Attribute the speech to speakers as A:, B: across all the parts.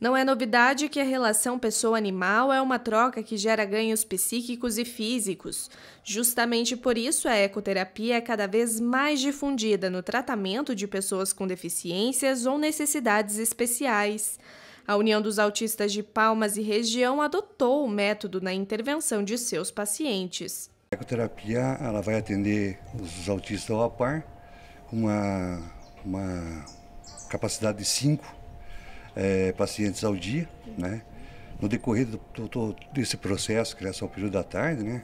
A: Não é novidade que a relação pessoa-animal é uma troca que gera ganhos psíquicos e físicos. Justamente por isso, a ecoterapia é cada vez mais difundida no tratamento de pessoas com deficiências ou necessidades especiais. A União dos Autistas de Palmas e Região adotou o método na intervenção de seus pacientes.
B: A ecoterapia ela vai atender os autistas ao par, uma, uma capacidade de 5 é, pacientes ao dia, né? No decorrer do, do, desse processo, que é só o período da tarde, né?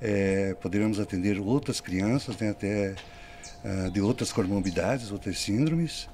B: É, poderemos atender outras crianças, né? Até uh, de outras comorbidades, outras síndromes.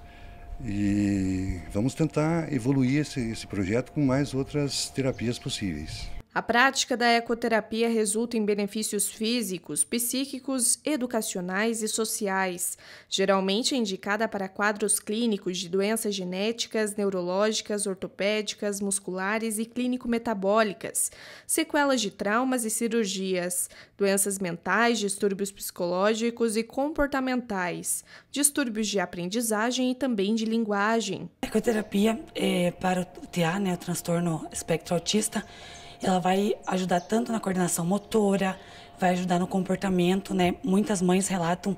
B: E vamos tentar evoluir esse, esse projeto com mais outras terapias possíveis.
A: A prática da ecoterapia resulta em benefícios físicos, psíquicos, educacionais e sociais. Geralmente é indicada para quadros clínicos de doenças genéticas, neurológicas, ortopédicas, musculares e clínico-metabólicas, sequelas de traumas e cirurgias, doenças mentais, distúrbios psicológicos e comportamentais, distúrbios de aprendizagem e também de linguagem.
C: A ecoterapia é para o TA, né, o transtorno espectro autista, ela vai ajudar tanto na coordenação motora, vai ajudar no comportamento, né? Muitas mães relatam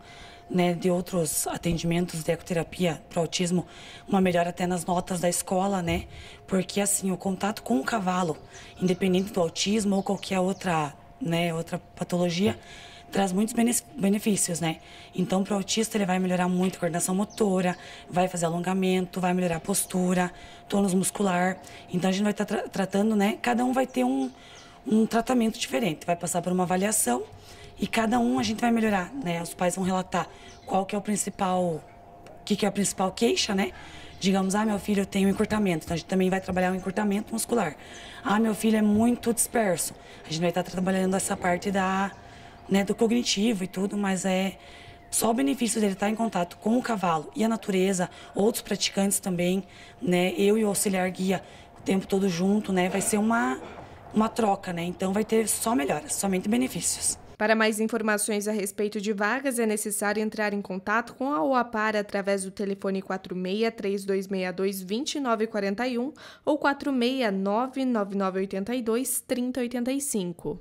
C: né, de outros atendimentos de ecoterapia para autismo, uma melhora até nas notas da escola, né? Porque assim, o contato com o cavalo, independente do autismo ou qualquer outra né, outra patologia, traz muitos benefícios, né? Então, para o autista, ele vai melhorar muito a coordenação motora, vai fazer alongamento, vai melhorar a postura, tônus muscular. Então, a gente vai estar tá tra tratando, né? Cada um vai ter um, um tratamento diferente, vai passar por uma avaliação e cada um a gente vai melhorar, né? Os pais vão relatar qual que é o principal, o que, que é a principal queixa, né? Digamos, ah, meu filho tem um encurtamento, então a gente também vai trabalhar um encurtamento muscular. Ah, meu filho é muito disperso, a gente vai estar tá trabalhando essa parte da, né, do cognitivo e tudo, mas é só o benefício dele estar tá em contato com o cavalo e a natureza, outros praticantes também, né, eu e o auxiliar guia o tempo todo junto, né, vai ser uma, uma troca, né, então vai ter só melhoras, somente benefícios.
A: Para mais informações a respeito de vagas, é necessário entrar em contato com a OAPAR através do telefone 46 3262 2941 ou 46 99982 3085.